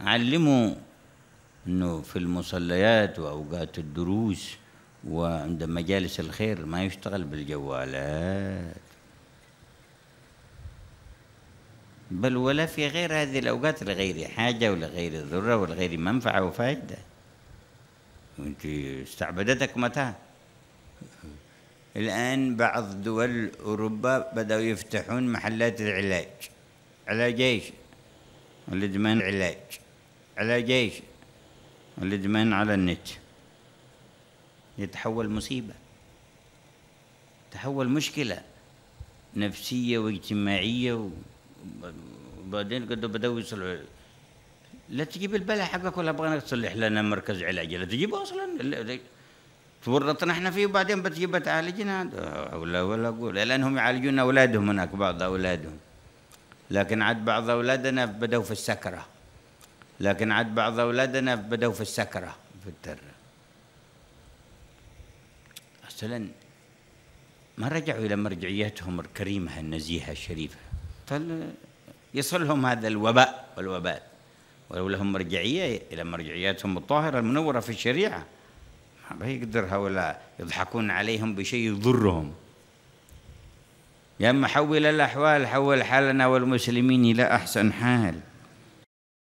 علموا انه في المصليات واوقات الدروس وعند مجالس الخير ما يشتغل بالجوالات بل ولا في غير هذه الأوقات لغير حاجة ولغير ضرة ولغير منفعة وفائدة انت استعبدتك متى الآن بعض دول أوروبا بدأوا يفتحون محلات العلاج علاج ايش؟ الادمان علاج على جيش الإدمان على النت يتحول مصيبة تحول مشكلة نفسية واجتماعية وبعدين قد بدوي يصلحوا لا تجيب البلاء حقك ولا ابغاك تصلح لنا مركز علاج لا تجيبه اصلا تورطنا احنا فيه وبعدين بتجيب تعالجنا ولا ولا اقول لانهم يعالجون اولادهم هناك بعض اولادهم لكن عاد بعض اولادنا بدوا في السكره لكن عاد بعض أولادنا بدأوا في السكرة في الدرة أصلا ما رجعوا إلى مرجعيتهم الكريمة النزيهة الشريفة يصلهم هذا الوباء والوباء ولو لهم مرجعية إلى مرجعياتهم الطاهرة المنورة في الشريعة ما يقدر هؤلاء يضحكون عليهم بشيء يضرهم يا أما حول الأحوال حول حالنا والمسلمين إلى أحسن حال